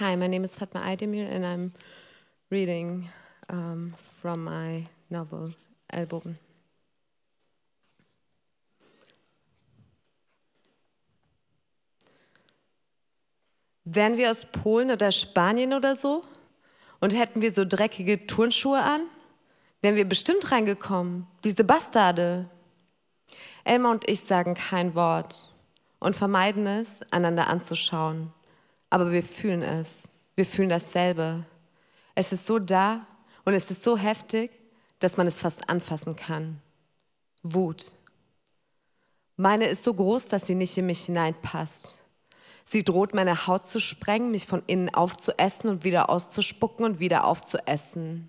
Hi, my name is Fatma Aydemir and I'm reading um, from my novel Ellbogen. Wären wir aus Polen oder Spanien oder so? Und hätten wir so dreckige Turnschuhe an? Wären wir bestimmt reingekommen, diese Bastarde. Elma und ich sagen kein Wort und vermeiden es, einander anzuschauen aber wir fühlen es. Wir fühlen dasselbe. Es ist so da und es ist so heftig, dass man es fast anfassen kann. Wut. Meine ist so groß, dass sie nicht in mich hineinpasst. Sie droht meine Haut zu sprengen, mich von innen aufzuessen und wieder auszuspucken und wieder aufzuessen.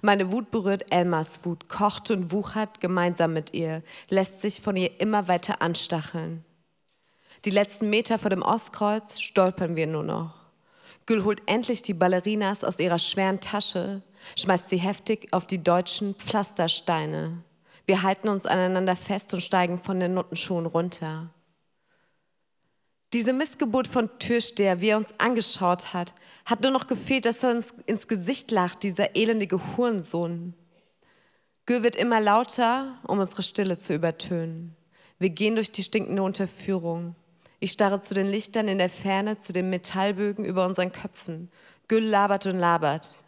Meine Wut berührt Elmas Wut, kocht und wuchert gemeinsam mit ihr, lässt sich von ihr immer weiter anstacheln. Die letzten Meter vor dem Ostkreuz stolpern wir nur noch. Gül holt endlich die Ballerinas aus ihrer schweren Tasche, schmeißt sie heftig auf die deutschen Pflastersteine. Wir halten uns aneinander fest und steigen von den Nuttenschuhen runter. Diese Missgeburt von Türsteher, wie er uns angeschaut hat, hat nur noch gefehlt, dass er uns ins Gesicht lacht, dieser elendige Hurensohn. Gül wird immer lauter, um unsere Stille zu übertönen. Wir gehen durch die stinkende Unterführung. Ich starre zu den Lichtern in der Ferne, zu den Metallbögen über unseren Köpfen. Güll labert und labert.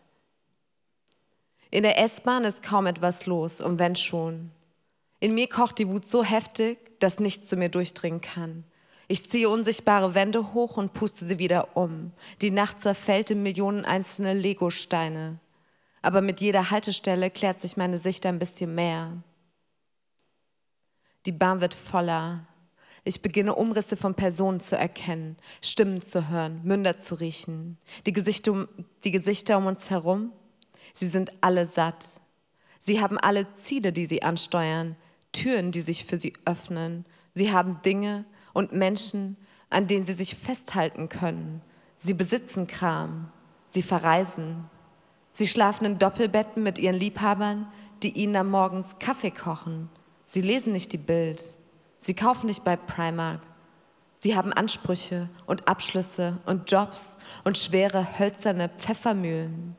In der S-Bahn ist kaum etwas los, und wenn schon. In mir kocht die Wut so heftig, dass nichts zu mir durchdringen kann. Ich ziehe unsichtbare Wände hoch und puste sie wieder um. Die Nacht zerfällt in Millionen einzelne Legosteine. Aber mit jeder Haltestelle klärt sich meine Sicht ein bisschen mehr. Die Bahn wird voller. Ich beginne Umrisse von Personen zu erkennen, Stimmen zu hören, Münder zu riechen. Die Gesichter, um, die Gesichter um uns herum, sie sind alle satt. Sie haben alle Ziele, die sie ansteuern, Türen, die sich für sie öffnen. Sie haben Dinge und Menschen, an denen sie sich festhalten können. Sie besitzen Kram. Sie verreisen. Sie schlafen in Doppelbetten mit ihren Liebhabern, die ihnen am Morgens Kaffee kochen. Sie lesen nicht die Bild. Sie kaufen nicht bei Primark. Sie haben Ansprüche und Abschlüsse und Jobs und schwere hölzerne Pfeffermühlen.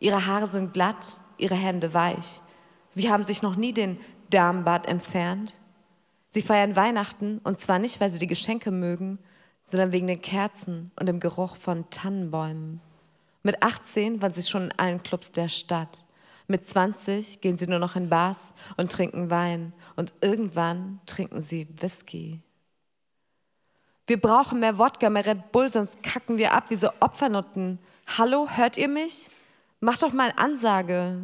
Ihre Haare sind glatt, ihre Hände weich. Sie haben sich noch nie den Darmbart entfernt. Sie feiern Weihnachten und zwar nicht, weil sie die Geschenke mögen, sondern wegen den Kerzen und dem Geruch von Tannenbäumen. Mit 18 waren sie schon in allen Clubs der Stadt. Mit 20 gehen sie nur noch in Bars und trinken Wein und irgendwann trinken sie Whisky. Wir brauchen mehr Wodka, mehr Red Bull, sonst kacken wir ab wie so Opfernutten. Hallo, hört ihr mich? Macht doch mal Ansage.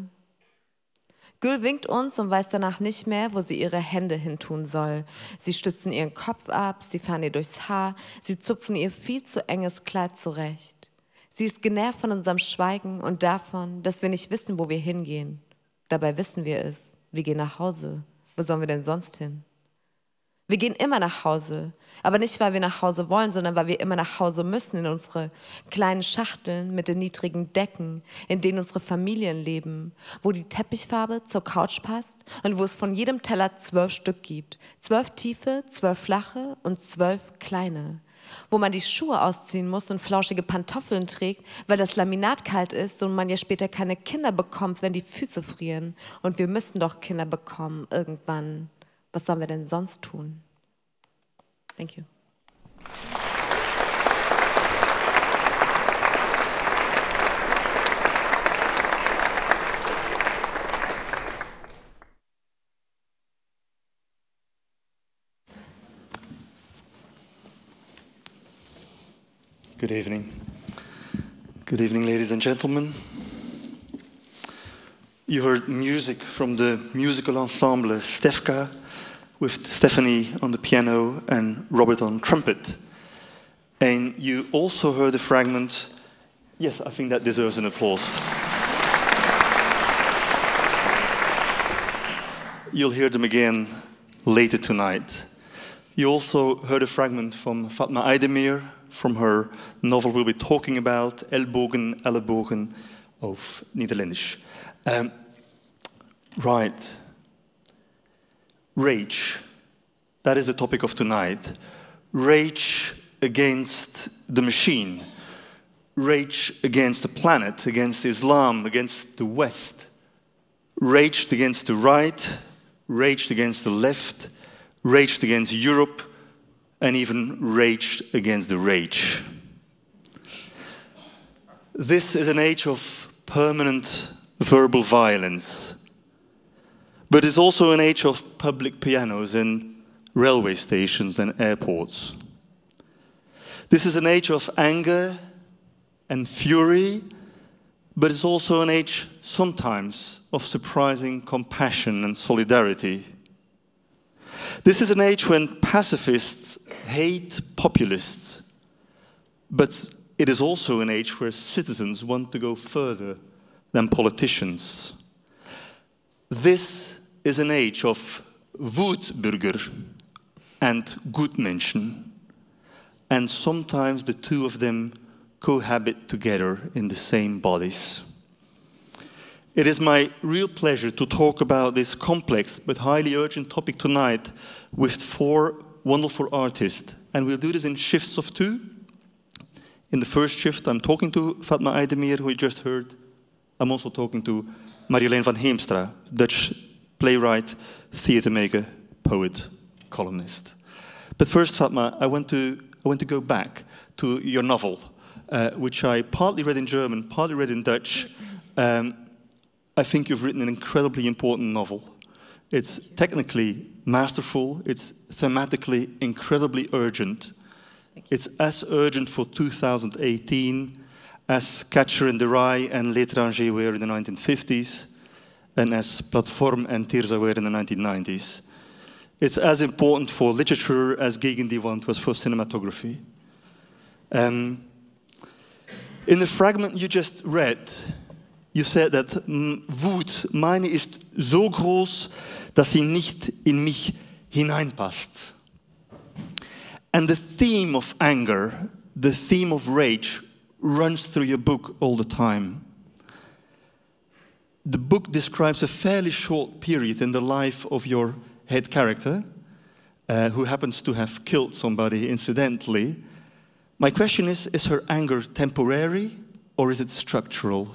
Gül winkt uns und weiß danach nicht mehr, wo sie ihre Hände hintun soll. Sie stützen ihren Kopf ab, sie fahren ihr durchs Haar, sie zupfen ihr viel zu enges Kleid zurecht. Sie ist genervt von unserem Schweigen und davon, dass wir nicht wissen, wo wir hingehen. Dabei wissen wir es. Wir gehen nach Hause. Wo sollen wir denn sonst hin? Wir gehen immer nach Hause, aber nicht, weil wir nach Hause wollen, sondern weil wir immer nach Hause müssen in unsere kleinen Schachteln mit den niedrigen Decken, in denen unsere Familien leben, wo die Teppichfarbe zur Couch passt und wo es von jedem Teller zwölf Stück gibt. Zwölf tiefe, zwölf flache und zwölf kleine wo man die Schuhe ausziehen muss und flauschige Pantoffeln trägt, weil das Laminat kalt ist und man ja später keine Kinder bekommt, wenn die Füße frieren. Und wir müssen doch Kinder bekommen irgendwann. Was sollen wir denn sonst tun? Thank you. Good evening. Good evening, ladies and gentlemen. You heard music from the musical ensemble Stefka with Stephanie on the piano and Robert on trumpet. And you also heard a fragment. Yes, I think that deserves an applause. You'll hear them again later tonight. You also heard a fragment from Fatma Aydemir, from her novel we'll be talking about, Ellbogen, Ellebogen of Nederlandish. Um, right. Rage. That is the topic of tonight. Rage against the machine. Rage against the planet, against Islam, against the West. Raged against the right, raged against the left, raged against Europe, and even raged against the rage. This is an age of permanent verbal violence, but it's also an age of public pianos in railway stations and airports. This is an age of anger and fury, but it's also an age sometimes of surprising compassion and solidarity. This is an age when pacifists hate populists. But it is also an age where citizens want to go further than politicians. This is an age of Wutbürger and Gutmenschen, and sometimes the two of them cohabit together in the same bodies. It is my real pleasure to talk about this complex but highly urgent topic tonight with four wonderful artist. And we'll do this in shifts of two. In the first shift, I'm talking to Fatma Aydemir, who you just heard. I'm also talking to Marjolein van Heemstra, Dutch playwright, theater maker, poet, columnist. But first, Fatma, I want to, I want to go back to your novel, uh, which I partly read in German, partly read in Dutch. Um, I think you've written an incredibly important novel. It's technically masterful, it's thematically incredibly urgent. It's as urgent for 2018 as Catcher in the Rye and L'Étranger were in the 1950s, and as Platform and Tirza were in the 1990s. It's as important for literature as Wand was for cinematography. Um, in the fragment you just read, you said that mm, Wut, meine ist so groß, dass sie nicht in mich hineinpasst. And the theme of anger, the theme of rage, runs through your book all the time. The book describes a fairly short period in the life of your head character, uh, who happens to have killed somebody incidentally. My question is is her anger temporary or is it structural?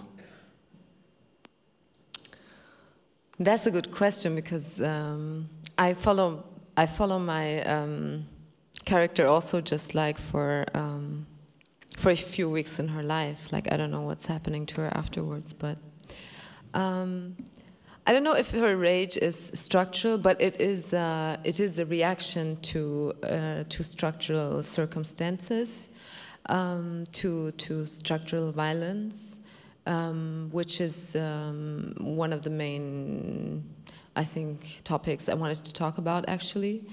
That's a good question because um, I follow I follow my um, character also just like for um, for a few weeks in her life. Like I don't know what's happening to her afterwards, but um, I don't know if her rage is structural, but it is uh, it is a reaction to uh, to structural circumstances, um, to to structural violence, um, which is um, one of the main I think, topics I wanted to talk about, actually.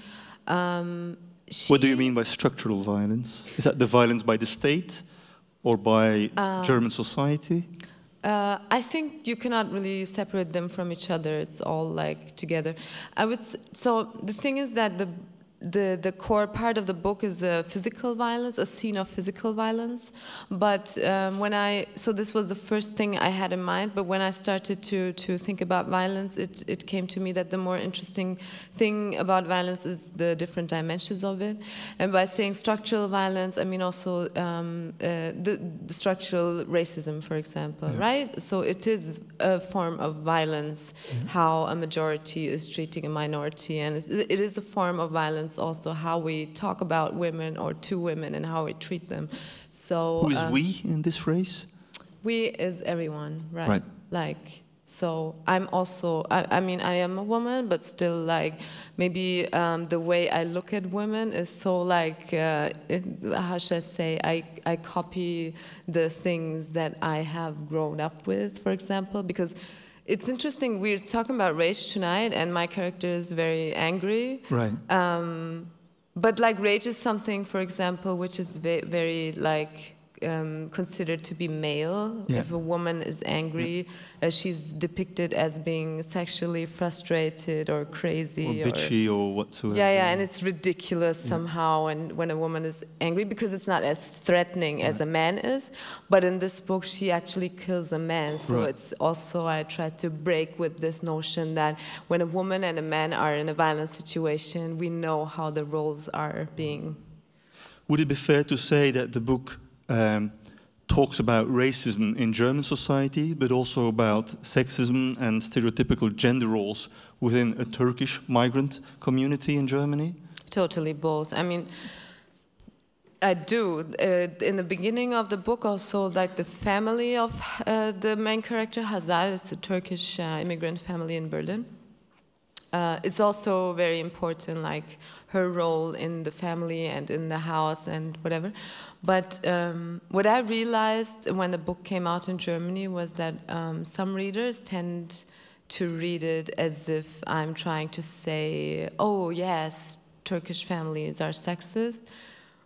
Um, she, what do you mean by structural violence? Is that the violence by the state or by uh, German society? Uh, I think you cannot really separate them from each other. It's all like together. I would so the thing is that the the, the core part of the book is a uh, physical violence, a scene of physical violence. But um, when I, so this was the first thing I had in mind, but when I started to, to think about violence, it, it came to me that the more interesting thing about violence is the different dimensions of it. And by saying structural violence, I mean also um, uh, the, the, structural racism, for example, yeah. right? So it is a form of violence, mm-hmm. how a majority is treating a minority. And it is a form of violence also how we talk about women or to women and how we treat them. So Who is um, we in this phrase? We is everyone, right? right. Like so I'm also, I, I, mean, I am a woman, but still, like, maybe um, the way I look at women is so, like, uh, how should I say, I, I copy the things that I have grown up with, for example, because it's interesting, we're talking about rage tonight, and my character is very angry. Right. Um, but, like, rage is something, for example, which is very like, um, considered to be male. Yeah. If a woman is angry, yeah. uh, she's depicted as being sexually frustrated or crazy. Or bitchy or, or whatsoever. Yeah, yeah, and it's ridiculous yeah. somehow and when a woman is angry because it's not as threatening as a man is. But in this book, she actually kills a man. So right. it's also, I try to break with this notion that when a woman and a man are in a violent situation, we know how the roles are being. Would it be fair to say that the book um, talks about racism in German society, but also about sexism and stereotypical gender roles within a Turkish migrant community in Germany? Totally both. I mean, I do. Uh, in the beginning of the book, also, like the family of uh, the main character, Hazal, it's a Turkish uh, immigrant family in Berlin. Uh, it's also very important, like her role in the family and in the house and whatever. But um, what I realized when the book came out in Germany was that um, some readers tend to read it as if I'm trying to say, oh, yes, Turkish families are sexist.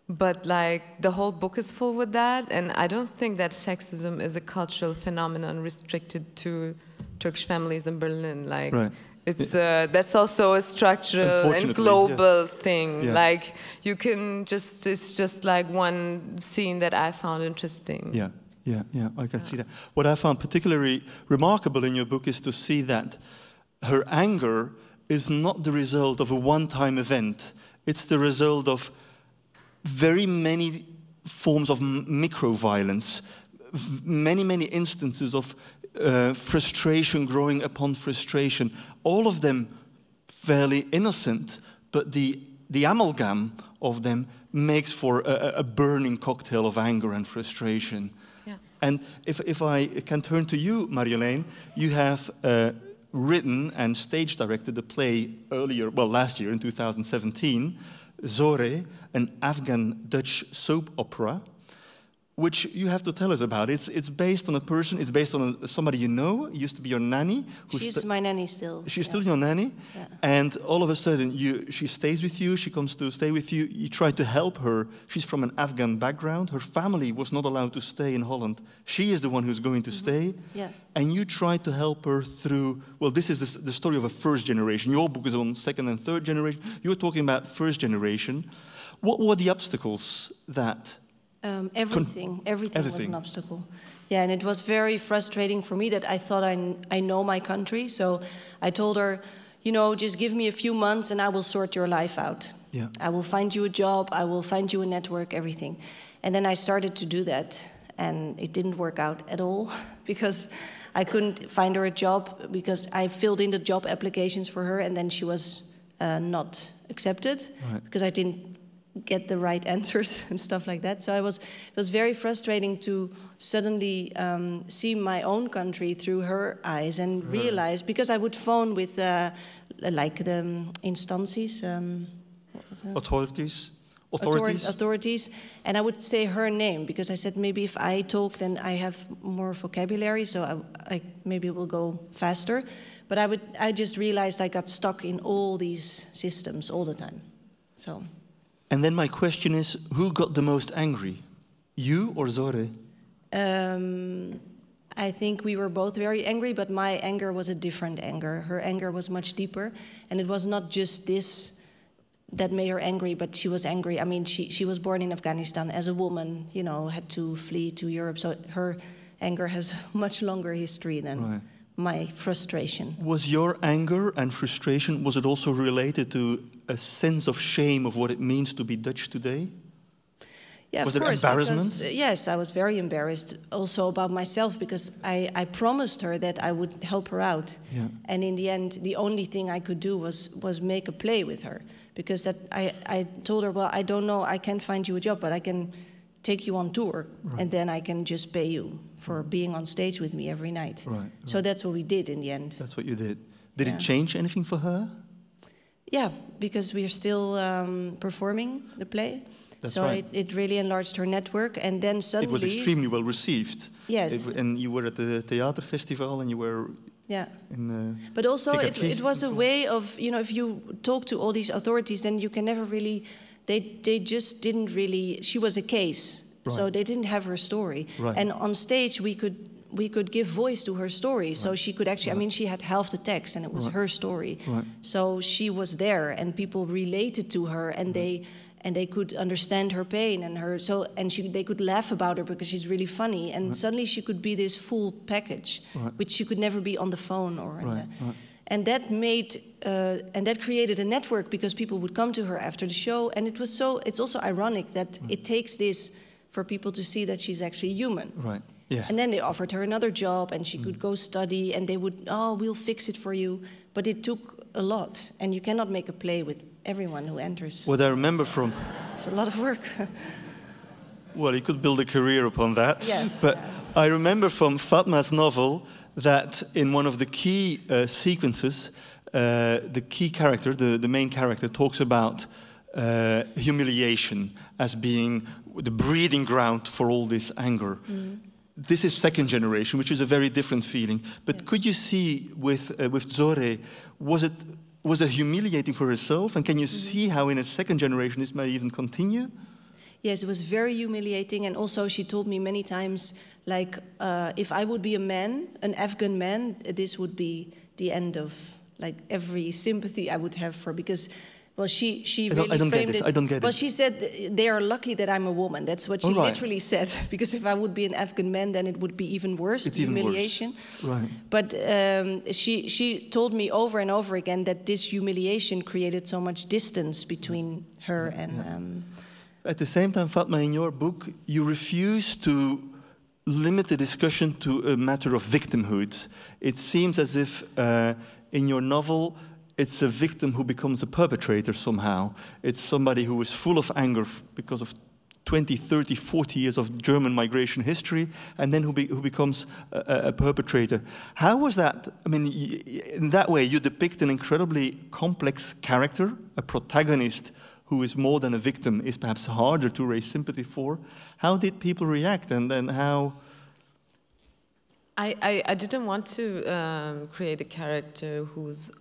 But like the whole book is full with that, and I don't think that sexism is a cultural phenomenon restricted to Turkish families in Berlin. Like right. It's uh, that's also a structural and global yeah. thing. Yeah. Like you can just it's just like one scene that I found interesting. Yeah, yeah, yeah. I can yeah. see that. What I found particularly remarkable in your book is to see that her anger is not the result of a one-time event. It's the result of very many forms of micro violence many, many instances of uh, frustration growing upon frustration, all of them fairly innocent, but the, the amalgam of them makes for a, a burning cocktail of anger and frustration. Yeah. And if, if I can turn to you, Marjolaine, you have uh, written and stage directed a play earlier, well, last year in 2017, Zore, an Afghan Dutch soap opera which you have to tell us about. It's, it's based on a person, it's based on a, somebody you know, it used to be your nanny. she's my nanny still. She's yeah. still your nanny. Yeah. And all of a sudden, you, she stays with you, she comes to stay with you, you try to help her. She's from an Afghan background, her family was not allowed to stay in Holland. She is the one who's going to mm -hmm. stay. Yeah. And you try to help her through, well, this is the, the story of a first generation. Your book is on second and third generation. you were talking about first generation. What were the obstacles that um, everything, everything, everything, was an obstacle. Yeah, and it was very frustrating for me that I thought I, I know my country. So I told her, you know, just give me a few months and I will sort your life out. Yeah. I will find you a job, I will find you a network, everything. And then I started to do that. And it didn't work out at all because I couldn't find her a job because I filled in the job applications for her and then she was uh, not accepted right. because I didn't get the right answers and stuff like that. So I was, it was very frustrating to suddenly um, see my own country through her eyes and hmm. realize because I would phone with uh, like the um, instances, um, authorities. Authorities. authorities, and I would say her name because I said maybe if I talk, then I have more vocabulary, so I, I maybe will go faster. But I would, I just realized I got stuck in all these systems all the time, so. And then my question is, who got the most angry, you or Zore? Um, I think we were both very angry, but my anger was a different anger. Her anger was much deeper, and it was not just this that made her angry, but she was angry. I mean, she, she was born in Afghanistan as a woman, you know, had to flee to Europe, so her anger has much longer history than. Right my frustration. Was your anger and frustration was it also related to a sense of shame of what it means to be Dutch today? Yeah, was of course, embarrassment? Because, uh, yes, I was very embarrassed also about myself because I, I promised her that I would help her out. Yeah. And in the end, the only thing I could do was, was make a play with her because that I, I told her, well, I don't know, I can't find you a job, but I can take you on tour, right. and then I can just pay you for mm. being on stage with me every night. Right, right. So that's what we did in the end. That's what you did. Did yeah. it change anything for her? Yeah, because we are still um, performing the play. That's so right. it, it really enlarged her network, and then suddenly it was extremely well received. Yes, it, and you were at the theater festival, and you were yeah. In, the but also, it, it was a way of you know, if you talk to all these authorities, then you can never really they they just didn't really. She was a case, right. so they didn't have her story. Right. And on stage, we could we could give voice to her story. Right. So she could actually, right. I mean, she had half the text and it was right. her story. So she was there and people related to her and they and they could understand her pain and her so and she they could laugh about her because she's really funny and suddenly she could be this full package which she could never be on the phone or and that made uh, and that created a network because people would come to her after the show and it was so it's also ironic that mm. it takes this for people to see that she's actually human right yeah and then they offered her another job and she mm. could go study and they would oh we'll fix it for you but it took a lot and you cannot make a play with everyone who enters what i remember from it's a lot of work well you could build a career upon that yes but yeah. i remember from fatma's novel that in one of the key uh, sequences, uh, the key character, the, the main character, talks about uh, humiliation as being the breeding ground for all this anger. Mm. This is second generation, which is a very different feeling. But yes. could you see with, uh, with Zore, was it, was it humiliating for herself? And can you mm -hmm. see how in a second generation this may even continue? yes, it was very humiliating. And also, she told me many times, like, uh, if I would be a man, an Afghan man, this would be the end of like every sympathy I would have for because. Well, she she really don't, framed get this. it. I don't get well, it. she said they are lucky that I'm a woman. That's what she right. literally said. Because if I would be an Afghan man, then it would be even worse. It's humiliation. Even worse. Right. But um, she she told me over and over again that this humiliation created so much distance between her yeah. and. Yeah. Um, at the same time, Fatma, in your book, you refuse to limit the discussion to a matter of victimhood. It seems as if uh, in your novel, it's a victim who becomes a perpetrator somehow. It's somebody who is full of anger because of 20, 30, 40 years of German migration history, and then who, be, who becomes a, a, perpetrator. How was that? I mean, in that way, you depict an incredibly complex character, a protagonist who is more than a victim is perhaps harder to raise sympathy for. How did people react and then how? I, I, I didn't want to um, create a character who's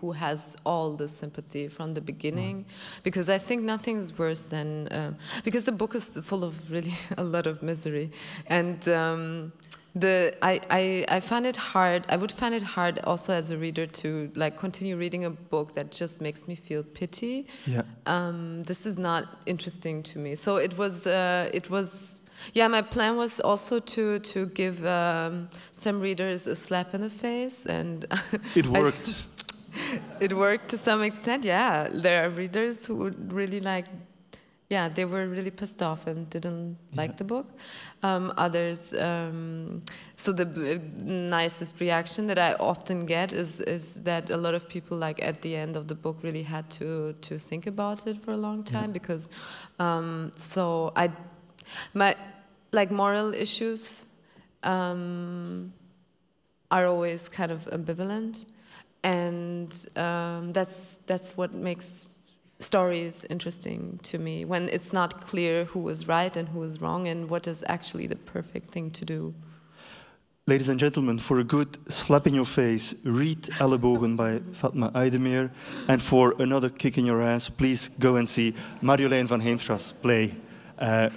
who has all the sympathy from the beginning mm. because i think nothing is worse than uh, because the book is full of really a lot of misery and um, the I, I I find it hard. I would find it hard also as a reader to like continue reading a book that just makes me feel pity. Yeah. Um, this is not interesting to me. So it was uh, it was yeah, my plan was also to to give um, some readers a slap in the face, and it worked. I, it worked to some extent. Yeah, there are readers who would really like yeah, they were really pissed off and didn't like the book. Um, others, um, so the nicest reaction that I often get is is that a lot of people like at the end of the book really had to to think about it for a long time yeah. because, um, so I, my, like moral issues, um, are always kind of ambivalent, and um, that's that's what makes stories interesting to me when it's not clear who was right and who was wrong and what is actually the perfect thing to do. Ladies and gentlemen, for a good slap in your face, read Bogen by Fatma Aydemir. And for another kick in your ass, please go and see Marjolein van Heemstra's play, uh,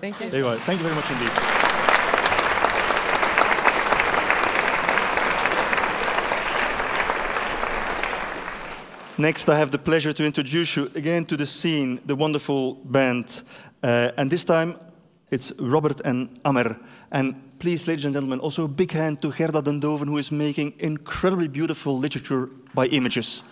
Thank you. There you are. Thank you very much indeed. Next, I have the pleasure to introduce you again to the scene, the wonderful band. Uh, and this time, it's Robert and Amer. And please, ladies and gentlemen, also a big hand to Gerda Dendoven, who is making incredibly beautiful literature by images.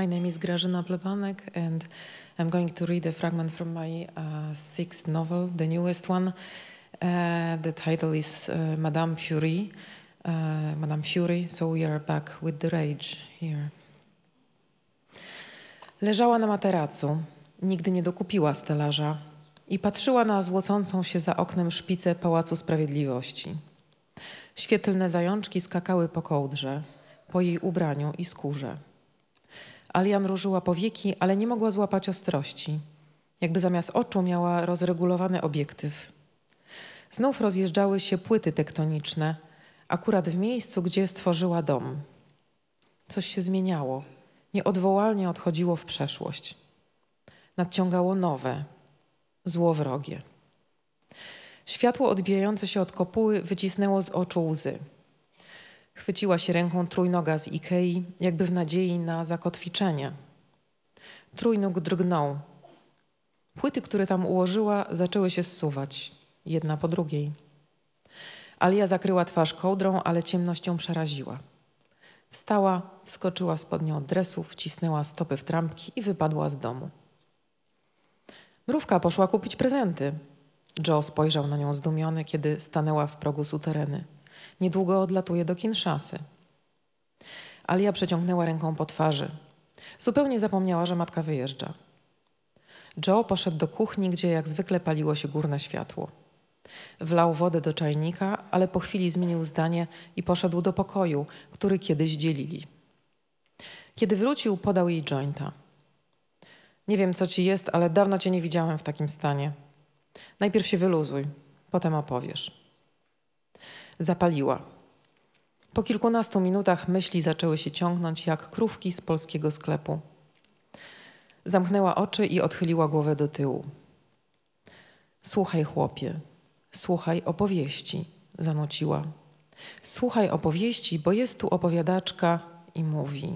My name is Grażyna Plebanek and I'm going to read a fragment from my uh, sixth novel, the newest one. Uh, the title is uh, Madame Fury. Uh, Madame Fury, so we are back with the rage here. Leżała na materacu, nigdy nie dokupiła stelaża i patrzyła na złocącą się za oknem szpicę Pałacu Sprawiedliwości. Świetlne zajączki skakały po kołdrze, po jej ubraniu i skórze. Alia mrużyła powieki, ale nie mogła złapać ostrości. Jakby zamiast oczu miała rozregulowany obiektyw. Znów rozjeżdżały się płyty tektoniczne, akurat w miejscu, gdzie stworzyła dom. Coś się zmieniało, nieodwołalnie odchodziło w przeszłość. Nadciągało nowe, złowrogie. Światło odbijające się od kopuły wycisnęło z oczu łzy. Chwyciła się ręką trójnoga z Ikei, jakby w nadziei na zakotwiczenie. Trójnóg drgnął. Płyty, które tam ułożyła, zaczęły się zsuwać, jedna po drugiej. Alia zakryła twarz kołdrą, ale ciemnością przeraziła. Wstała, wskoczyła spodnią od dresu, wcisnęła stopy w trampki i wypadła z domu. Mrówka poszła kupić prezenty. Joe spojrzał na nią zdumiony, kiedy stanęła w progu sutereny. Niedługo odlatuje do Kinszasy. Alia przeciągnęła ręką po twarzy. Zupełnie zapomniała, że matka wyjeżdża. Joe poszedł do kuchni, gdzie jak zwykle paliło się górne światło. Wlał wodę do czajnika, ale po chwili zmienił zdanie i poszedł do pokoju, który kiedyś dzielili. Kiedy wrócił, podał jej jointa. Nie wiem, co ci jest, ale dawno cię nie widziałem w takim stanie. Najpierw się wyluzuj, potem opowiesz zapaliła. Po kilkunastu minutach myśli zaczęły się ciągnąć jak krówki z polskiego sklepu. Zamknęła oczy i odchyliła głowę do tyłu. Słuchaj, chłopie, słuchaj opowieści, zanuciła. Słuchaj opowieści, bo jest tu opowiadaczka i mówi.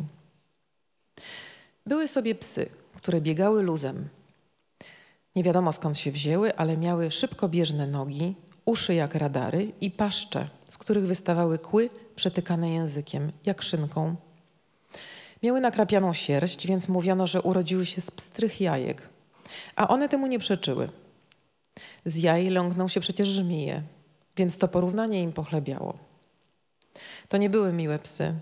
Były sobie psy, które biegały luzem. Nie wiadomo skąd się wzięły, ale miały szybkobieżne nogi, uszy jak radary i paszcze, z których wystawały kły przetykane językiem, jak szynką. Miały nakrapianą sierść, więc mówiono, że urodziły się z pstrych jajek, a one temu nie przeczyły. Z jaj lągną się przecież żmije, więc to porównanie im pochlebiało. To nie były miłe psy,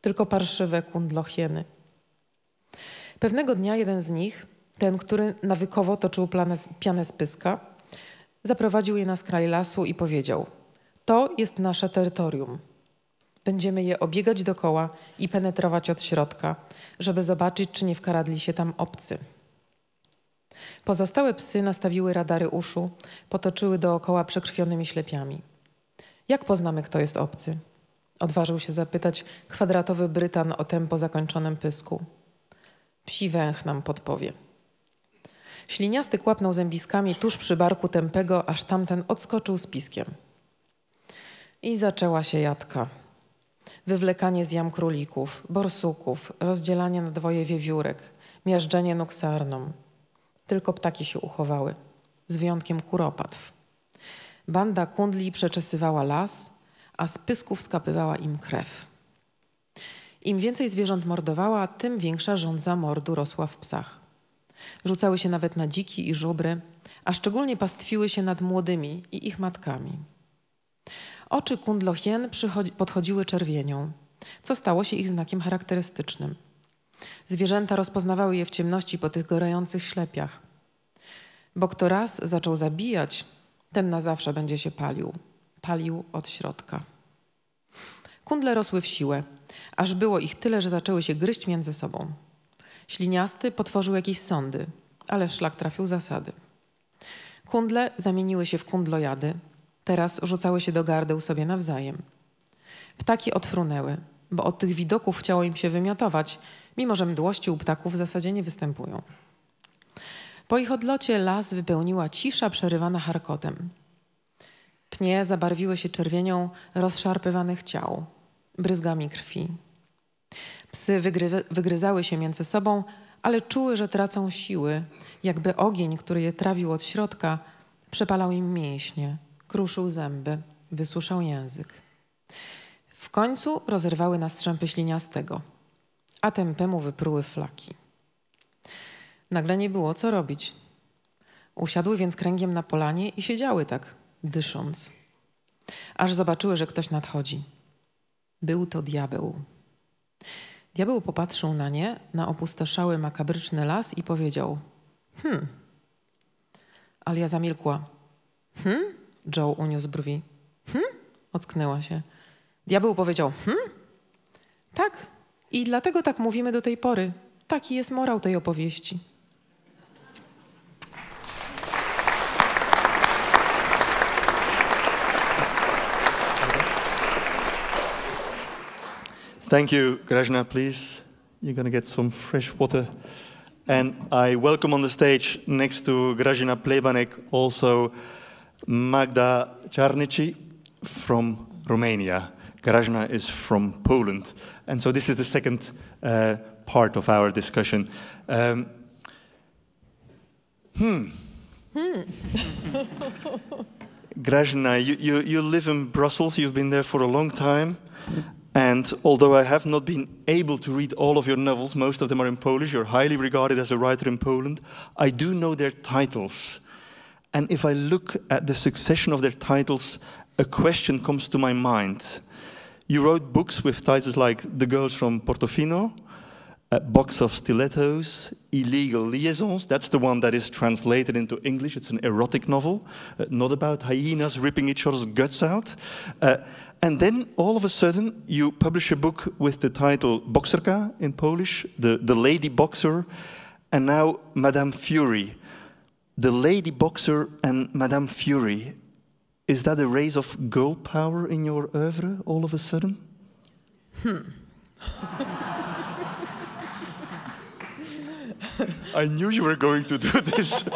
tylko parszywe kundlochieny. Pewnego dnia jeden z nich, ten, który nawykowo toczył pianę z pyska, Zaprowadził je na skraj lasu i powiedział: To jest nasze terytorium. Będziemy je obiegać dokoła i penetrować od środka, żeby zobaczyć, czy nie wkaradli się tam obcy. Pozostałe psy nastawiły radary uszu, potoczyły dookoła przekrwionymi ślepiami. Jak poznamy, kto jest obcy? Odważył się zapytać kwadratowy Brytan o tempo zakończonym pysku. Psi węch nam podpowie. Śliniasty kłapnął zębiskami tuż przy barku tępego, aż tamten odskoczył z piskiem. I zaczęła się jadka. Wywlekanie z jam królików, borsuków, rozdzielanie na dwoje wiewiórek, miażdżenie nóg Tylko ptaki się uchowały, z wyjątkiem kuropatw. Banda kundli przeczesywała las, a z pysków skapywała im krew. Im więcej zwierząt mordowała, tym większa żądza mordu rosła w psach. Rzucały się nawet na dziki i żubry, a szczególnie pastwiły się nad młodymi i ich matkami. Oczy kundlochien podchodziły czerwienią, co stało się ich znakiem charakterystycznym. Zwierzęta rozpoznawały je w ciemności po tych gorających ślepiach. Bo kto raz zaczął zabijać, ten na zawsze będzie się palił. Palił od środka. Kundle rosły w siłę, aż było ich tyle, że zaczęły się gryźć między sobą. Śliniasty potworzył jakieś sądy, ale szlak trafił zasady. Kundle zamieniły się w kundlojady, teraz rzucały się do gardeł sobie nawzajem. Ptaki odfrunęły, bo od tych widoków chciało im się wymiotować, mimo że mdłości u ptaków w zasadzie nie występują. Po ich odlocie las wypełniła cisza przerywana harkotem. Pnie zabarwiły się czerwienią rozszarpywanych ciał, bryzgami krwi, Psy wygry wygryzały się między sobą, ale czuły, że tracą siły, jakby ogień, który je trawił od środka, przepalał im mięśnie, kruszył zęby, wysuszał język. W końcu rozerwały na strzępy śliniastego, a tępemu wypruły flaki. Nagle nie było co robić. Usiadły więc kręgiem na polanie i siedziały tak, dysząc. Aż zobaczyły, że ktoś nadchodzi. Był to diabeł. Diabeł popatrzył na nie, na opustoszały, makabryczny las i powiedział: Hm. Ale ja zamilkła. Hm? Joe uniósł brwi. Hm? Ocknęła się. Diabeł powiedział: Hm? Tak. I dlatego tak mówimy do tej pory. Taki jest morał tej opowieści. Thank you, Grajna, please. You're going to get some fresh water. And I welcome on the stage, next to Grajina Plebanek, also Magda Czarnici from Romania. Grajna is from Poland. And so this is the second uh, part of our discussion. Um, hmm. Hmm. Grajna, you, you, you live in Brussels. You've been there for a long time. And although I have not been able to read all of your novels, most of them are in Polish, you're highly regarded as a writer in Poland, I do know their titles. And if I look at the succession of their titles, a question comes to my mind. You wrote books with titles like The Girls from Portofino, a Box of Stilettos, Illegal Liaisons. That's the one that is translated into English. It's an erotic novel, uh, not about hyenas ripping each other's guts out. Uh, and then all of a sudden, you publish a book with the title Boxerka in Polish, the, the lady boxer, and now Madame Fury. The lady boxer and Madame Fury. Is that a raise of girl power in your oeuvre all of a sudden? Hmm. I knew you were going to do this.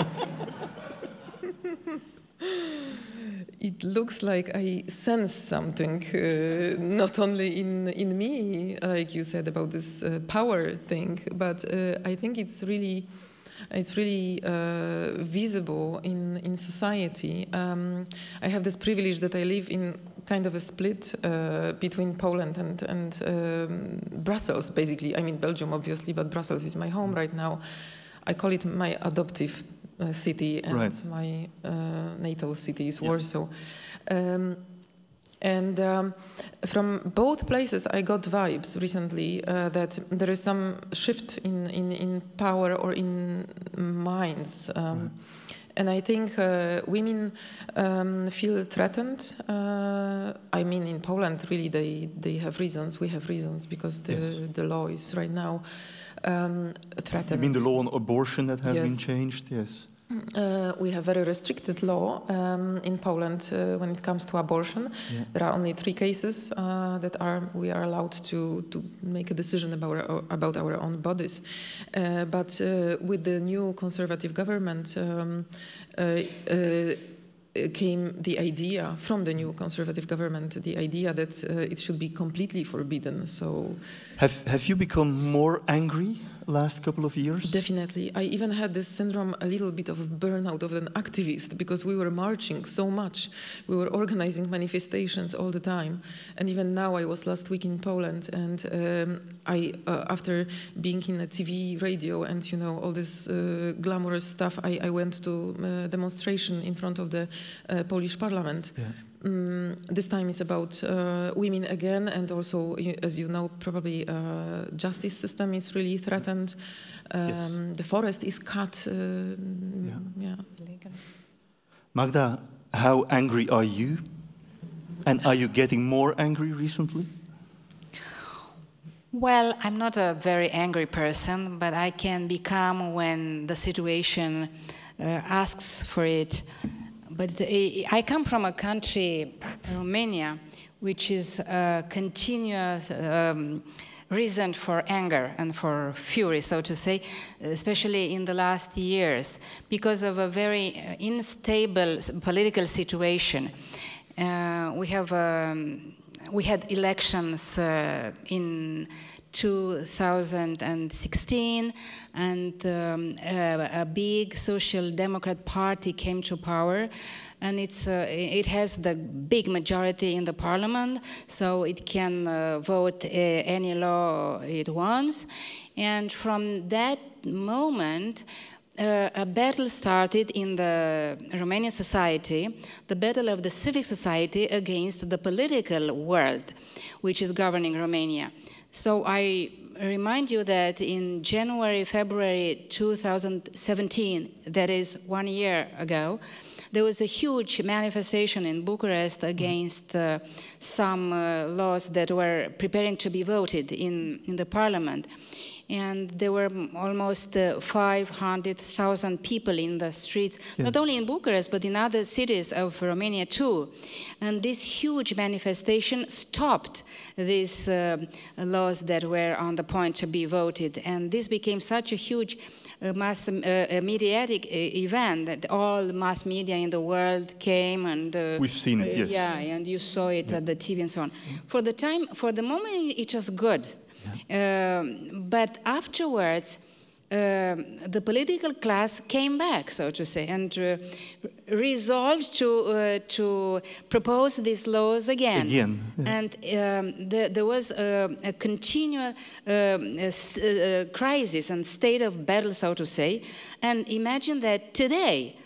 it looks like I sense something, uh, not only in, in me, like you said about this uh, power thing, but uh, I think it's really, it's really uh, visible in, in society. Um, I have this privilege that I live in kind of a split uh, between Poland and, and um, Brussels, basically. I mean, Belgium, obviously, but Brussels is my home right now. I call it my adoptive uh, city and right. my uh, natal city is Warsaw. Um, and um, from both places, I got vibes recently uh, that there is some shift in, in, in power or in minds. Um, right. And I think uh, women um, feel threatened. Uh, I mean, in Poland, really, they, they have reasons. We have reasons because the, yes. the law is right now um, threatened. You mean the law on abortion that has yes. been changed? Yes. Uh, we have very restricted law um, in Poland uh, when it comes to abortion. Yeah. There are only three cases uh, that are we are allowed to, to make a decision about our, about our own bodies. Uh, but uh, with the new conservative government, um, uh, came the idea from the new conservative government, the idea that uh, it should be completely forbidden. So, have have you become more angry last couple of years? Definitely. I even had this syndrome, a little bit of burnout of an activist, because we were marching so much. We were organizing manifestations all the time. And even now, I was last week in Poland, and um, I, uh, after being in a TV, radio, and you know all this uh, glamorous stuff, I, I went to a uh, demonstration in front of the uh, Polish parliament. Yeah. Um, this time is about uh, women again, and also, as you know, probably uh, justice system is really threatened. Um, yes. The forest is cut. Uh, yeah. yeah. Magda, how angry are you? And are you getting more angry recently? Well, I'm not a very angry person, but I can become when the situation uh, asks for it but I come from a country, Romania, which is a continuous um, reason for anger and for fury, so to say, especially in the last years, because of a very unstable uh, political situation. Uh, we have um, we had elections uh, in 2016, and um, a, a, big social democrat party came to power, and it's uh, it has the big majority in the parliament, so it can uh, vote uh, any law it wants, and from that moment. Uh, a battle started in the Romanian society, the battle of the civic society against the political world, which is governing Romania. So I remind you that in January, February 2017, that is one year ago, there was a huge manifestation in Bucharest against uh, some uh, laws that were preparing to be voted in, in the parliament and there were almost uh, 500,000 people in the streets, yes. not only in Bucharest, but in other cities of Romania too. And this huge manifestation stopped these uh, laws that were on the point to be voted. And this became such a huge uh, mass uh, a mediatic uh, event that all mass media in the world came and uh, we've seen it uh, yes yeah and you saw it yeah. at the tv and so on mm -hmm. for the time for the moment it was good um, but afterwards, um, the political class came back, so to say, and uh, resolved to uh, to propose these laws again. Again, yeah. and um, the, there was a, a continual uh, a crisis and state of battle, so to say. And imagine that today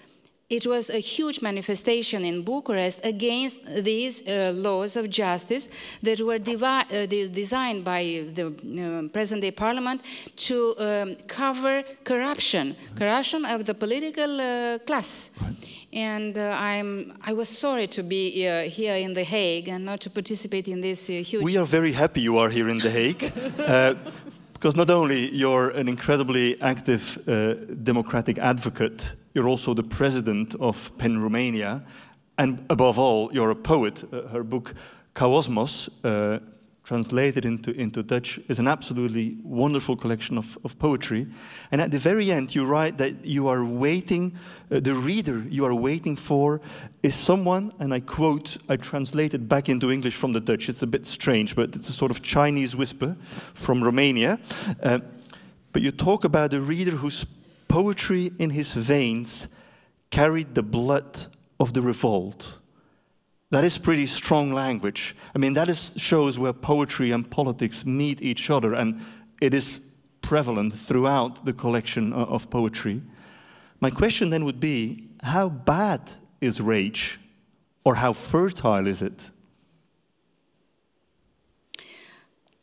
it was a huge manifestation in Bucharest against these uh, laws of justice that were uh, designed by the uh, present-day parliament to um, cover corruption, corruption of the political uh, class. Right. And uh, I'm, I was sorry to be uh, here in The Hague and not to participate in this huge... We are very happy you are here in The Hague. Because not only you're an incredibly active uh, democratic advocate, you're also the president of PEN Romania, and above all, you're a poet. Uh, her book, Chaosmos, uh, translated into, into Dutch is an absolutely wonderful collection of, of poetry. And at the very end, you write that you are waiting, uh, the reader you are waiting for is someone, and I quote, I translated back into English from the Dutch. It's a bit strange, but it's a sort of Chinese whisper from Romania. Uh, but you talk about a reader whose poetry in his veins carried the blood of the revolt. That is pretty strong language. I mean, that is, shows where poetry and politics meet each other, and it is prevalent throughout the collection of poetry. My question then would be how bad is rage, or how fertile is it?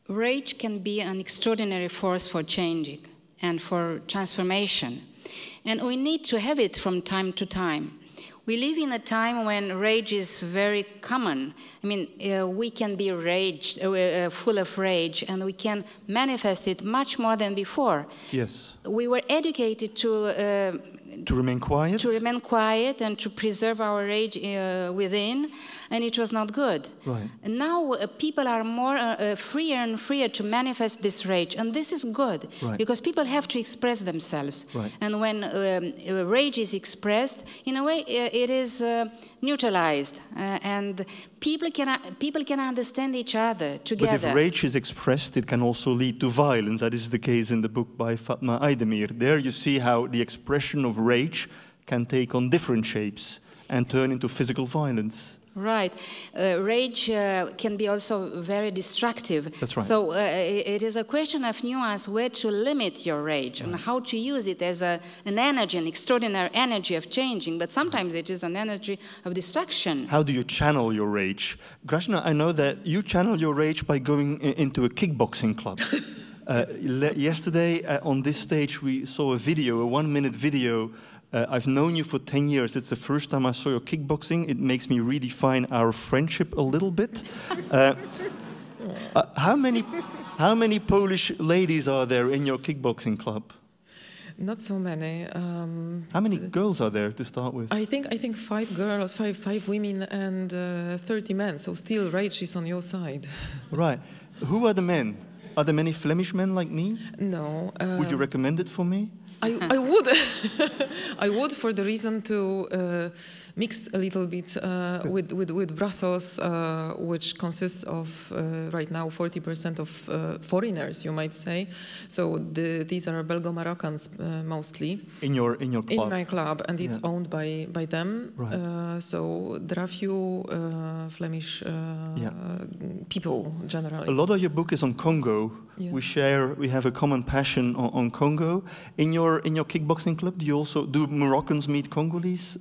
Rage can be an extraordinary force for changing and for transformation, and we need to have it from time to time. We live in a time when rage is very common. I mean, uh, we can be rage, uh, uh, full of rage, and we can manifest it much more than before. Yes. We were educated to uh, to remain quiet. To remain quiet and to preserve our rage uh, within and it was not good. Right. And now uh, people are more uh, uh, freer and freer to manifest this rage, and this is good right. because people have to express themselves. Right. And when um, uh, rage is expressed, in a way, uh, it is neutralized, and people can people can understand each other together. But if rage is expressed, it can also lead to violence. That is the case in the book by Fatma Aydemir. There you see how the expression of rage can take on different shapes and turn into physical violence. Right. Uh, rage uh, can be also very destructive. That's right. So uh, it is a question of nuance where to limit your rage and how to use it as a, an energy, an extraordinary energy of changing, but sometimes it is an energy of destruction. How do you channel your rage? Krishna, I know that you channel your rage by going into a kickboxing club. Uh, yesterday uh, on this stage, we saw a video, a one minute video uh, I've known you for 10 years. It's the first time I saw your kickboxing. It makes me redefine our friendship a little bit. Uh, uh, how, many, how many Polish ladies are there in your kickboxing club? Not so many. Um, how many girls are there to start with? I think I think five girls, five five women, and uh, 30 men. So still, right, she's on your side. Right. Who are the men? Are there many Flemish men like me? No. Uh, would you recommend it for me? I, I would. I would for the reason to uh, mixed a little bit uh, with, with, with, Brussels, uh, which consists of uh, right now 40% of uh, foreigners, you might say. So the, these are Belgo-Moroccans uh, mostly. In your in your club. In my club, and it's yeah. owned by by them. Right. Uh, so there are few Flemish yeah. people generally. A lot of your book is on Congo. Yeah. We share, we have a common passion on, on, Congo. In your in your kickboxing club, do you also do Moroccans meet Congolese?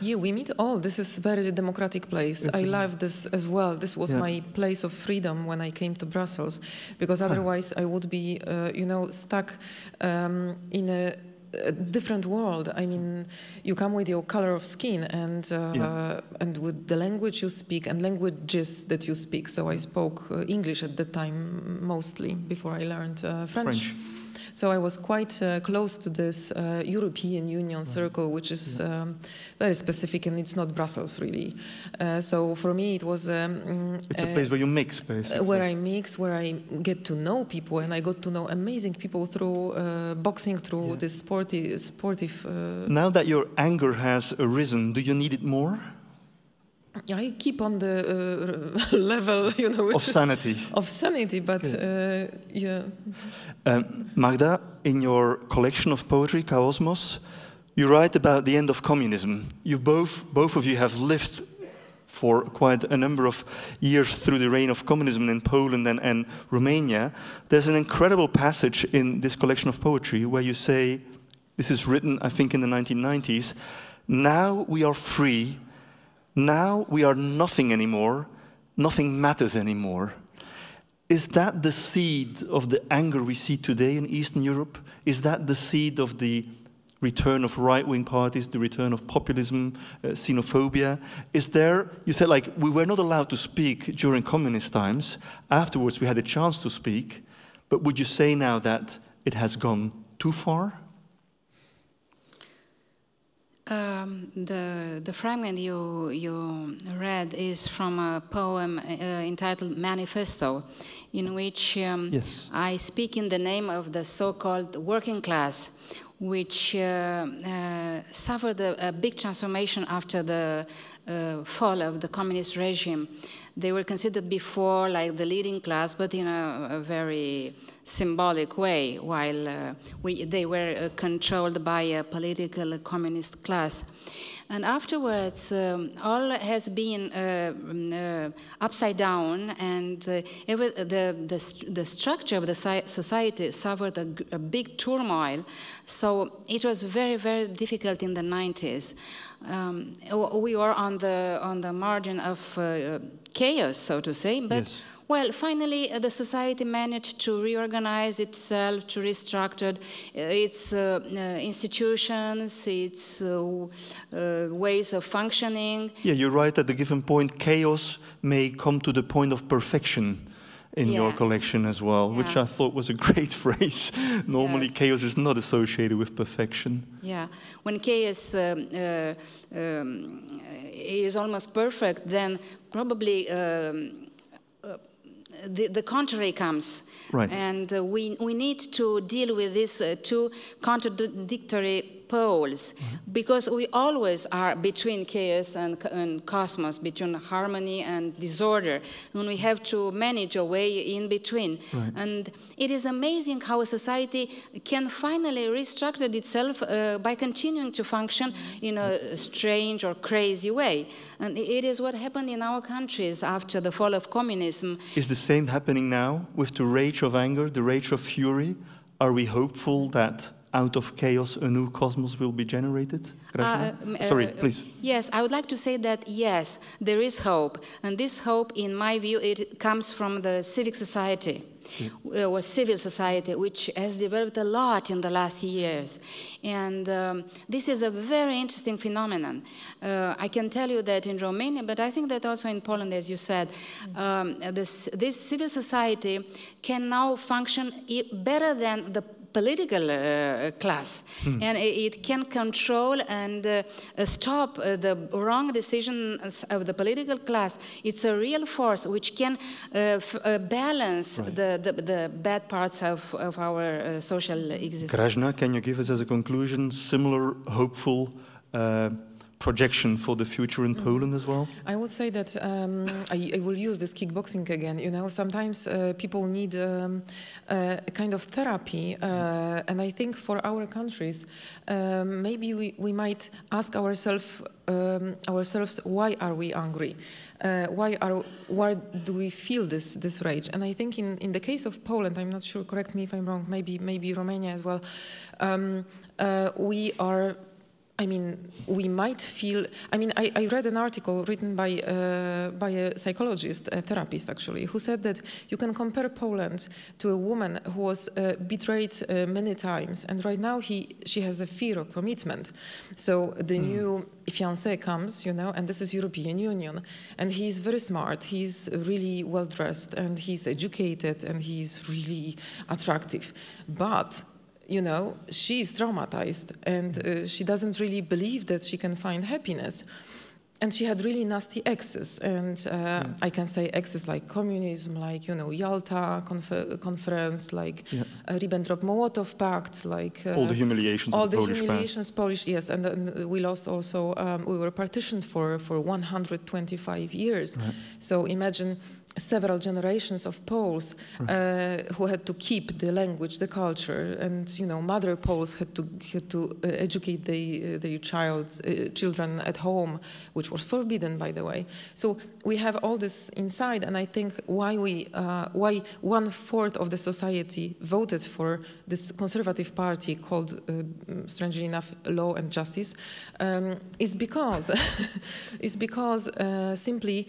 yeah, we meet all. Oh, this is very democratic place. It's I love this as well. This was yeah. my place of freedom when I came to Brussels, because otherwise I would be, uh, you know, stuck um, in a a different world. I mean, you come with your color of skin and uh, yeah. and with the language you speak and languages that you speak. So I spoke uh, English at the time mostly before I learned uh, French. French. So I was quite uh, close to this uh, European Union mm. circle, which is mm. um, very specific and it's not Brussels really. Uh, so for me, it was. Um, it's a place where you mix, basically. Where I mix, where I get to know people, and I got to know amazing people through boxing, through yeah. this sporty, sportive. now that your anger has arisen, do you need it more? I keep on the uh, level, you know, of sanity. Of sanity, but uh, yeah. Um, Magda, in your collection of poetry, Chaosmos, you write about the end of communism. You both, both of you, have lived for quite a number of years through the reign of communism in Poland and, and Romania. There's an incredible passage in this collection of poetry where you say, "This is written, I think, in the 1990s." Now we are free now we are nothing anymore, nothing matters anymore. Is that the seed of the anger we see today in Eastern Europe? Is that the seed of the return of right wing parties, the return of populism, uh, xenophobia? Is there, you said, like, we were not allowed to speak during communist times. Afterwards, we had a chance to speak. But would you say now that it has gone too far? Um, the, the fragment you, you read is from a poem uh, entitled Manifesto, in which um, yes. I speak in the name of the so called working class, which uh, uh, suffered a, a, big transformation after the uh, fall of the communist regime. They were considered before like the leading class, but in a, a very symbolic way, while uh, we, they were uh, controlled by a political communist class. And afterwards, um, all has been uh, mm, uh upside down, and uh, the, the, the structure of the society suffered a, a big turmoil. So it was very, very difficult in the 90s. Um, we were on the on the margin of uh, chaos, so to say. But yes. Well, finally, uh, the society managed to reorganize itself, to restructure uh, its uh, institutions, its ways of functioning. Yeah, you're right. At a given point, chaos may come to the point of perfection in yeah. your collection as well, yeah. which I thought was a great phrase. Normally, yes. chaos is not associated with perfection. Yeah, when chaos um, uh, um, is almost perfect, then probably. Um, the, the contrary comes. Right. And uh, we, we need to deal with these uh, two contradictory poles, mm-hmm. because we always are between chaos and, and, cosmos, between harmony and disorder, and we have to manage a way in between. Right. And it is amazing how a society can finally restructure itself uh, by continuing to function in a strange or crazy way. And it is what happened in our countries after the fall of communism. Is the same happening now with the rage of anger, the rage of fury? Are we hopeful that out of chaos a new cosmos will be generated? Uh, uh, uh Sorry, uh, please. Yes, I would like to say that yes, there is hope. And this hope, in my view, it comes from the civic society. Yeah. Uh, or civil society, which has developed a lot in the last years. And um, this is a very interesting phenomenon. Uh, I can tell you that in Romania, but I think that also in Poland, as you said, um, this, this, civil society can now function better than the, political uh, class, hmm. and it, can control and uh, stop uh, the wrong decisions of the political class. It's a real force which can uh, uh balance right. the, the, the, bad parts of, of our uh, social existence. Krajna, can you give us as a conclusion similar hopeful? projection for the future in mm. Poland as well? I would say that um, I, I, will use this kickboxing again. You know, sometimes uh, people need um, uh, a kind of therapy, uh, mm. and I think for our countries, um, maybe we, we might ask ourselves um, ourselves why are we angry? Uh, why are why do we feel this this rage? And I think in, in the case of Poland, I'm not sure. Correct me if I'm wrong. Maybe maybe Romania as well. Um, uh, we are I mean, we might feel. I mean, I, I read an article written by uh, by a psychologist, a therapist actually, who said that you can compare Poland to a woman who was uh, betrayed uh, many times, and right now he she has a fear of commitment. So the mm. new fiance comes, you know, and this is European Union, and he's very smart. He's really well dressed, and he's educated, and he's really attractive, but you know, she is traumatized and uh, she doesn't really believe that she can find happiness. And she had really nasty exes, and uh, yeah. I can say exes like communism, like you know Yalta confer conference, like yeah. uh, Ribbentrop-Molotov Pact, like uh, all the humiliations, all the, Polish humiliations, past. Polish yes, and, then we lost also. Um, we were partitioned for for 125 years, right. so imagine several generations of Poles hmm. uh, who had to keep the language, the culture, and you know, mother Poles had to had to uh, educate the, uh, their uh, children at home, which was forbidden, by the way. So we have all this inside, and I think why we uh, why one fourth of the society voted for this conservative party called, uh, strangely enough, Law and Justice, um, is because is because simply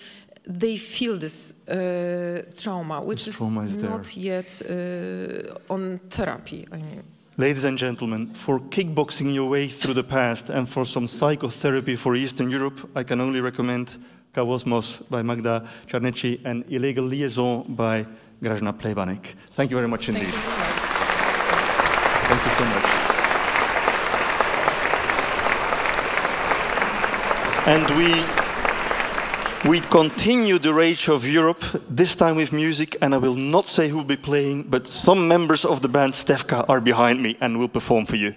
they feel this uh, trauma, which this trauma is, is not yet uh, on therapy. I mean. Ladies and gentlemen, for kickboxing your way through the past and for some psychotherapy for Eastern Europe, I can only recommend Kawosmos by Magda Czarnecki and Illegal Liaison by Gražina Plebanek. Thank you very much indeed. Thank you so much. Thank you so much. And we we continue the Rage of Europe, this time with music, and I will not say who will be playing, but some members of the band Stefka are behind me and will perform for you.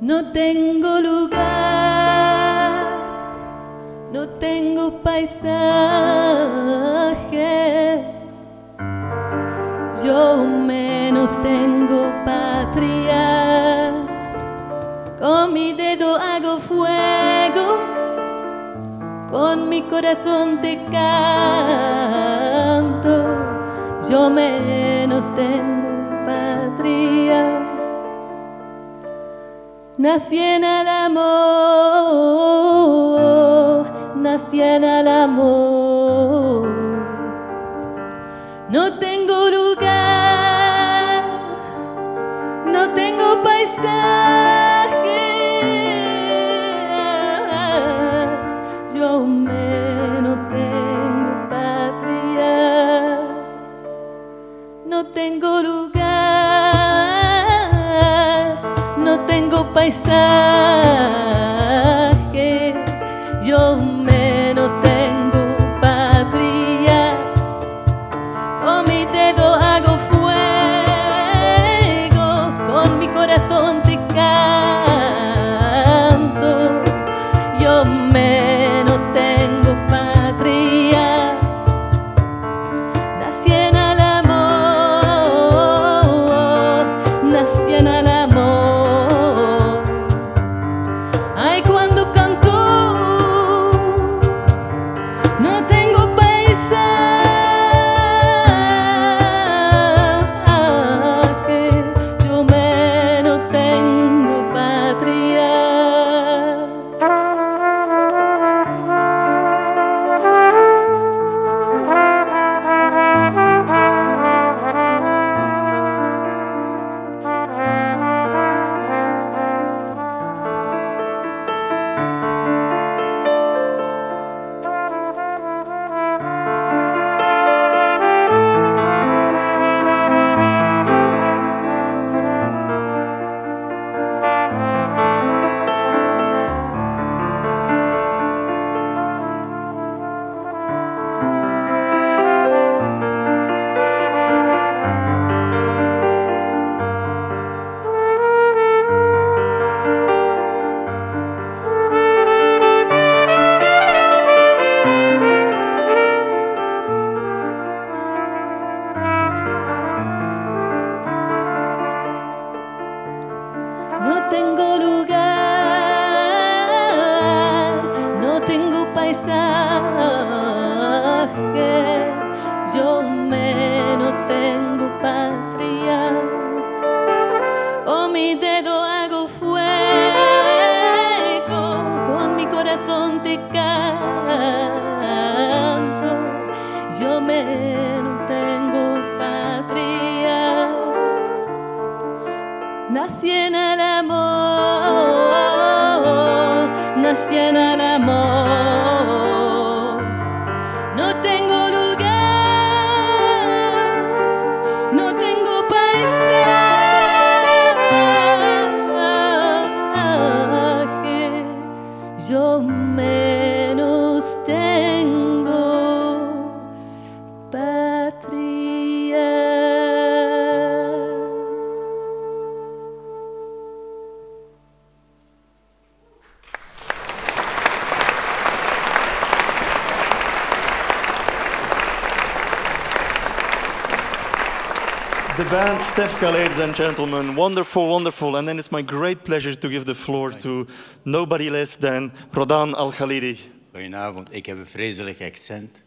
No tengo lugar, no tengo paisaje, yo menos tengo patria. Con oh, mi dedo hago fuego, con mi corazón te canto. Yo menos tengo patria. Nací en amor, nací en amor. No tengo lugar. band, Stefka, ladies and gentlemen. Wonderful, wonderful. And then it's my great pleasure to give the floor to nobody less than Rodan Al-Khalidi. Goedenavond, ik heb een vreselijk accent.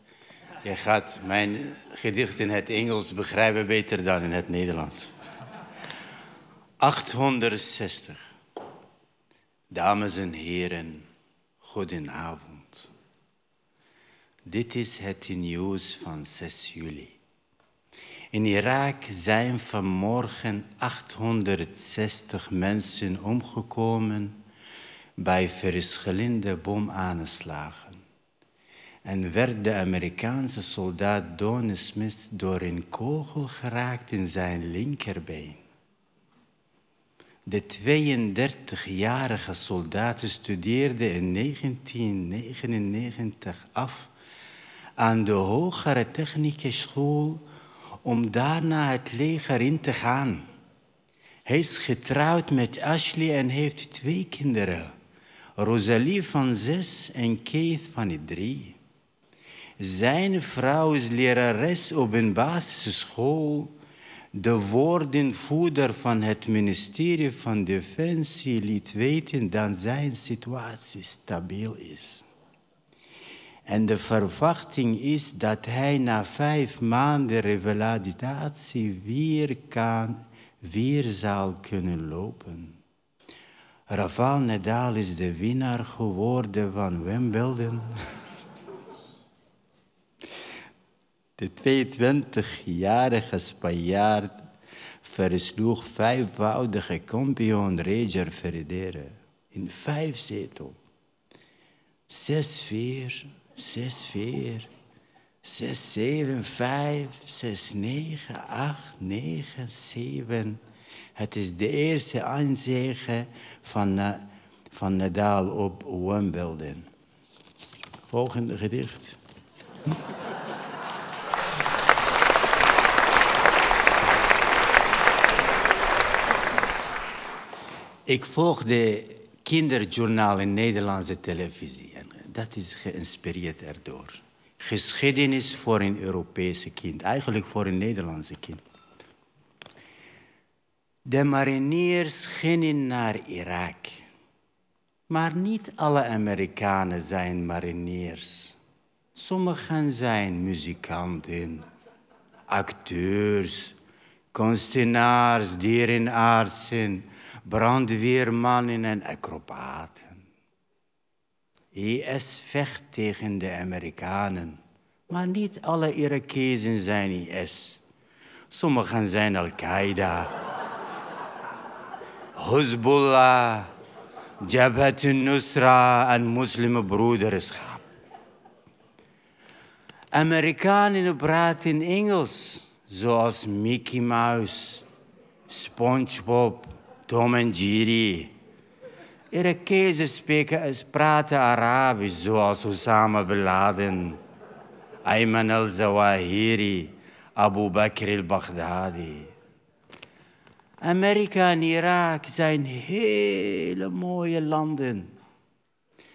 Je gaat mijn gedicht in het Engels begrijpen beter dan in het Nederlands. 860. Dames en heren, goedenavond. Dit is het nieuws van 6 juli. In Irak zijn vanmorgen 860 mensen omgekomen bij verschillende bomaanslagen. En werd de Amerikaanse soldaat Don Smith door een kogel geraakt in zijn linkerbeen. De 32-jarige soldaat studeerde in 1999 af aan de Hogere Technische School om daarna het leger in te gaan. Hij is getrouwd met Ashley en heeft twee kinderen. Rosalie van zes en Keith van drie. Zijn vrouw is lerares op een basisschool, de woordenvoerder van het ministerie van Defensie liet weten dat zijn situatie stabiel is. En de verwachting is dat hij na vijf maanden revalidatie weer, kan, weer zal kunnen lopen. Rafael Nadal is de winnaar geworden van Wimbledon. De 22-jarige Spanjaard versloeg vijfvoudige kampioen Roger Federer in vijf zetel. 6-4, zes, vier, zes, zeven, vijf, zes, negen, acht, negen, zeven. Het is de eerste aanzege van, uh, van Nadal op Wimbledon. Volgende gedicht. Ik volg de kinderjournaal in Nederlandse televisie dat is geïnspireerd erdoor. Geschiedenis voor een Europese kind, eigenlijk voor een Nederlandse kind. De mariniers gingen naar Irak. Maar niet alle Amerikanen zijn mariniers. Sommigen zijn muzikanten, acteurs, kunstenaars, dierenartsen, brandweermannen en acrobaten. IS vecht tegen de Amerikanen. Maar niet alle Irakezen zijn IS. Sommigen zijn Al-Qaeda. Hezbollah, Jabhat al-Nusra en moslimbroederschap. Amerikanen praten Engels, zoals Mickey Mouse, SpongeBob, Tom en Jerry. Irakezen spreken en praten Arabisch, zoals Osama Bin Laden, Ayman al-Zawahiri, Abu Bakr al-Baghdadi. Amerika en Irak zijn hele mooie landen.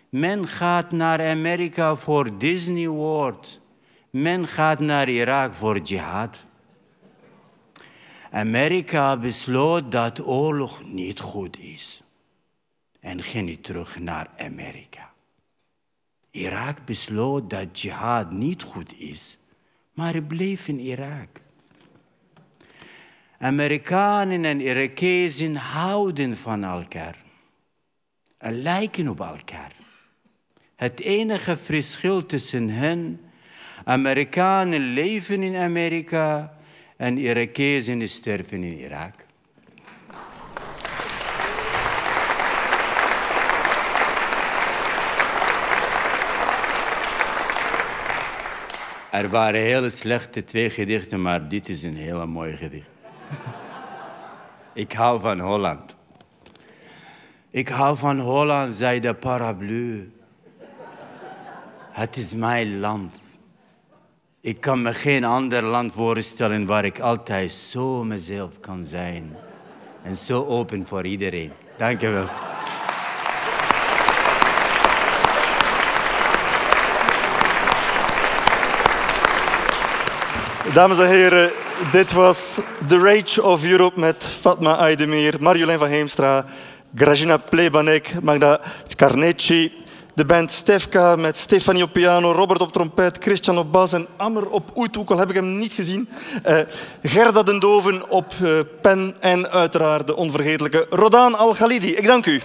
Men gaat naar Amerika voor Disney World. Men gaat naar Irak voor jihad. Amerika besloot dat oorlog niet goed is en ging hij terug naar Amerika. Irak besloot dat jihad niet goed is, maar bleef in Irak. Amerikanen en Irakezen houden van elkaar en lijken op elkaar. Het enige verschil tussen hen, Amerikanen leven in Amerika en Irakezen sterven in Irak. Er waren hele slechte twee gedichten, maar dit is een hele mooi gedicht. Ik hou van Holland. Ik hou van Holland, zei de Parablu. Het is mijn land. Ik kan me geen ander land voorstellen waar ik altijd zo mezelf kan zijn. En zo open voor iedereen. Dank je wel. Dames en heren, dit was The Rage of Europe met Fatma Aydemir, Marjolein van Heemstra, Grazina Plebanek, Magda Carnecci, de band Stefka met Stefanie op piano, Robert op trompet, Christian op bas en Ammer op oet, al heb ik hem niet gezien. Eh, Gerda den Doven op eh, pen en uiteraard de onvergetelijke Rodan Al-Ghalidi. Ik dank u.